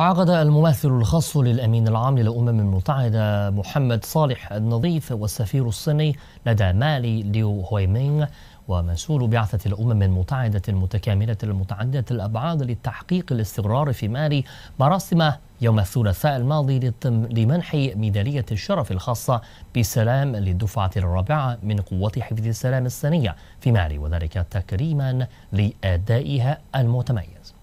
عقد الممثل الخاص للأمين العام للأمم المتحدة محمد صالح النظيف والسفير الصيني لدى مالي ليو هويمينغ ومسؤول بعثة الأمم المتحدة المتكاملة المتعددة الأبعاد لتحقيق الاستقرار في مالي مراسم يوم الثلاثاء الماضي لمنح ميدالية الشرف الخاصة بالسلام للدفعة الرابعة من قوات حفظ السلام الصينية في مالي وذلك تكريما لأدائها المتميز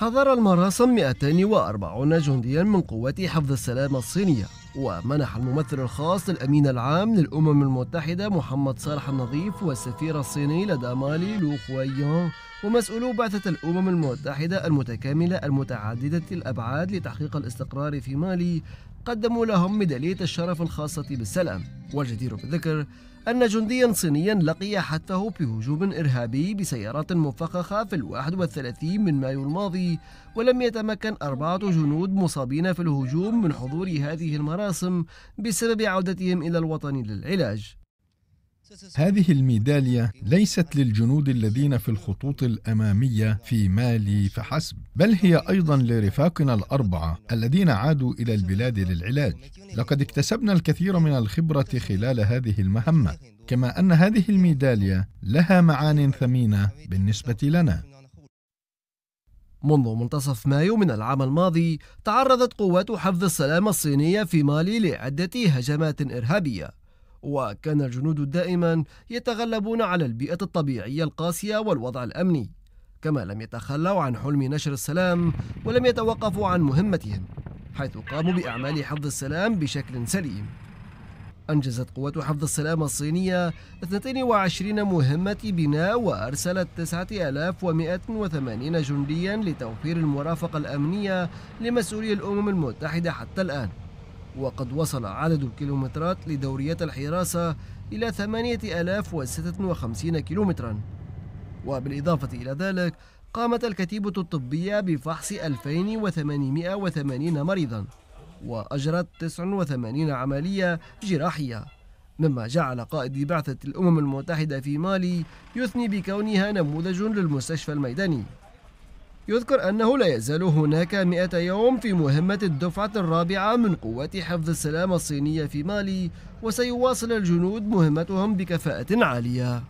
حضر المراسم 240 جنديا من قوات حفظ السلام الصينية ومنح الممثل الخاص للأمين العام للأمم المتحدة محمد صالح النظيف والسفير الصيني لدى مالي لو خوايون ومسؤولو بعثة الأمم المتحدة المتكاملة المتعددة الأبعاد لتحقيق الاستقرار في مالي قدموا لهم ميدالية الشرف الخاصة بالسلام والجدير بالذكر أن جنديا صينيا لقي حتفه بهجوم إرهابي بسيارات مفخخة في الواحد والثلاثين من مايو الماضي ولم يتمكن أربعة جنود مصابين في الهجوم من حضور هذه المراسم بسبب عودتهم إلى الوطن للعلاج هذه الميدالية ليست للجنود الذين في الخطوط الأمامية في مالي فحسب، بل هي أيضا لرفاقنا الأربعة الذين عادوا إلى البلاد للعلاج. لقد اكتسبنا الكثير من الخبرة خلال هذه المهمة، كما أن هذه الميدالية لها معان ثمينة بالنسبة لنا. منذ منتصف مايو من العام الماضي تعرضت قوات حفظ السلام الصينية في مالي لعدة هجمات إرهابية وكان الجنود دائما يتغلبون على البيئة الطبيعية القاسية والوضع الأمني كما لم يتخلوا عن حلم نشر السلام ولم يتوقفوا عن مهمتهم حيث قاموا بأعمال حفظ السلام بشكل سليم أنجزت قوات حفظ السلام الصينية 22 مهمة بناء وأرسلت 9180 جنديا لتوفير المرافقة الأمنية لمسؤولي الأمم المتحدة حتى الآن وقد وصل عدد الكيلومترات لدوريات الحراسة إلى 8056 كيلومترا وبالإضافة إلى ذلك قامت الكتيبة الطبية بفحص 2880 مريضا وأجرت 89 عملية جراحية مما جعل قائد بعثة الأمم المتحدة في مالي يثني بكونها نموذج للمستشفى الميداني يذكر أنه لا يزال هناك 100 يوم في مهمة الدفعة الرابعة من قوات حفظ السلام الصينية في مالي وسيواصل الجنود مهمتهم بكفاءة عالية